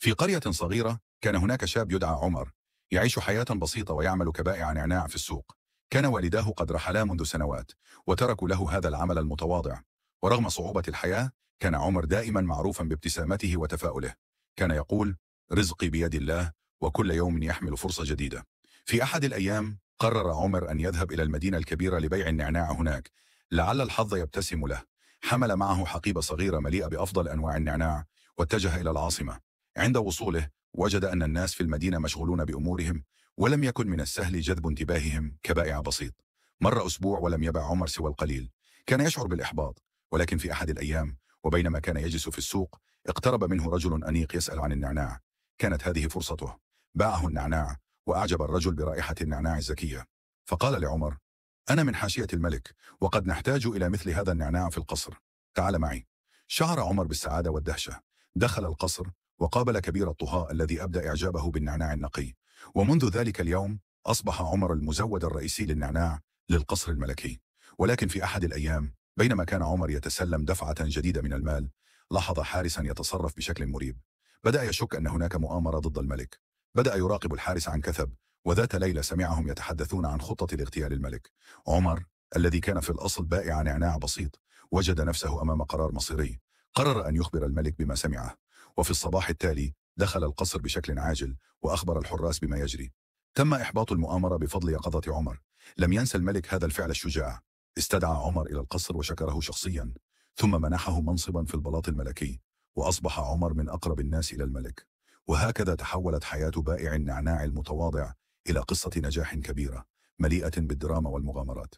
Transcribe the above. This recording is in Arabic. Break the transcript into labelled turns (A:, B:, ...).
A: في قرية صغيرة كان هناك شاب يدعى عمر يعيش حياة بسيطة ويعمل كبائع نعناع في السوق كان والداه قد رحلا منذ سنوات وتركوا له هذا العمل المتواضع ورغم صعوبة الحياة كان عمر دائما معروفا بابتسامته وتفاؤله كان يقول رزقي بيد الله وكل يوم يحمل فرصة جديدة في أحد الأيام قرر عمر أن يذهب إلى المدينة الكبيرة لبيع النعناع هناك لعل الحظ يبتسم له حمل معه حقيبة صغيرة مليئة بأفضل أنواع النعناع واتجه إلى العاصمة عند وصوله وجد أن الناس في المدينة مشغولون بأمورهم ولم يكن من السهل جذب انتباههم كبائع بسيط مر أسبوع ولم يبع عمر سوى القليل كان يشعر بالإحباط ولكن في أحد الأيام وبينما كان يجلس في السوق اقترب منه رجل أنيق يسأل عن النعناع كانت هذه فرصته باعه النعناع وأعجب الرجل برائحة النعناع الزكية فقال لعمر أنا من حاشية الملك وقد نحتاج إلى مثل هذا النعناع في القصر تعال معي شعر عمر بالسعادة والدهشة دخل القصر وقابل كبير الطهاء الذي أبدى إعجابه بالنعناع النقي ومنذ ذلك اليوم أصبح عمر المزود الرئيسي للنعناع للقصر الملكي ولكن في أحد الأيام بينما كان عمر يتسلم دفعة جديدة من المال لاحظ حارسا يتصرف بشكل مريب بدأ يشك أن هناك مؤامرة ضد الملك بدأ يراقب الحارس عن كثب وذات ليلة سمعهم يتحدثون عن خطة لاغتيال الملك عمر الذي كان في الأصل بائع نعناع بسيط وجد نفسه أمام قرار مصيري قرر أن يخبر الملك بما سمعه وفي الصباح التالي دخل القصر بشكل عاجل وأخبر الحراس بما يجري تم إحباط المؤامرة بفضل يقظة عمر لم ينسى الملك هذا الفعل الشجاع استدعى عمر إلى القصر وشكره شخصيا ثم منحه منصبا في البلاط الملكي وأصبح عمر من أقرب الناس إلى الملك وهكذا تحولت حياة بائع النعناع المتواضع إلى قصة نجاح كبيرة مليئة بالدراما والمغامرات